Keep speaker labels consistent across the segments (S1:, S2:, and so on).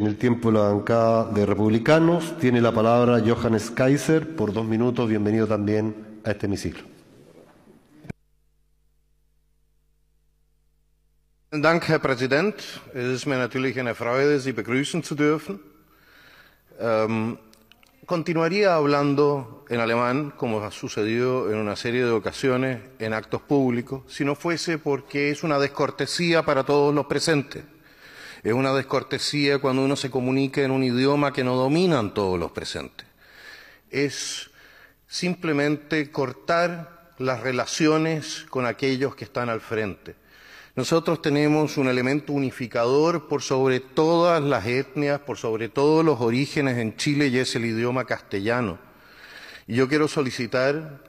S1: En el tiempo de la bancada de republicanos tiene la palabra Johannes Kaiser por dos minutos. Bienvenido también a este hemiciclo. Herr Präsident. Es ist mir natürlich eine Freude, Sie ähm, continuaría hablando en alemán, como ha sucedido en una serie de ocasiones en actos públicos, si no fuese porque es una descortesía para todos los presentes. Es una descortesía cuando uno se comunica en un idioma que no dominan todos los presentes. Es simplemente cortar las relaciones con aquellos que están al frente. Nosotros tenemos un elemento unificador por sobre todas las etnias, por sobre todos los orígenes en Chile y es el idioma castellano. Y yo quiero solicitar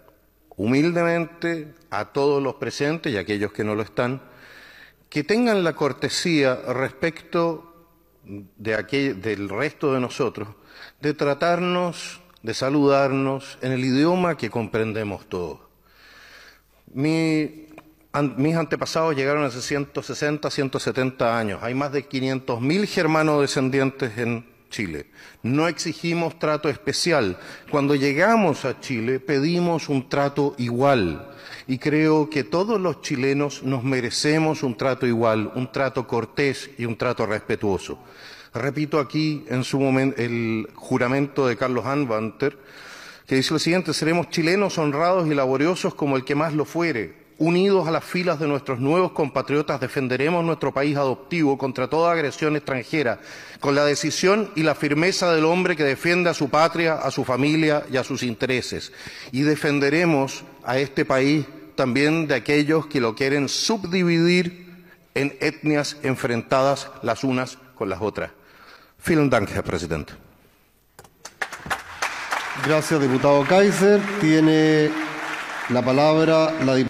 S1: humildemente a todos los presentes y a aquellos que no lo están que tengan la cortesía respecto de aquel, del resto de nosotros de tratarnos, de saludarnos en el idioma que comprendemos todos. mis antepasados llegaron hace 160, 170 años. Hay más de 500.000 germanos descendientes en Chile. No exigimos trato especial. Cuando llegamos a Chile pedimos un trato igual. Y creo que todos los chilenos nos merecemos un trato igual, un trato cortés y un trato respetuoso. Repito aquí en su momento el juramento de Carlos Anbanter, que dice lo siguiente, seremos chilenos honrados y laboriosos como el que más lo fuere, Unidos a las filas de nuestros nuevos compatriotas defenderemos nuestro país adoptivo contra toda agresión extranjera, con la decisión y la firmeza del hombre que defiende a su patria, a su familia y a sus intereses. Y defenderemos a este país también de aquellos que lo quieren subdividir en etnias enfrentadas las unas con las otras. Vielen Dank, Gracias, diputado Kaiser. Tiene la palabra la diputada.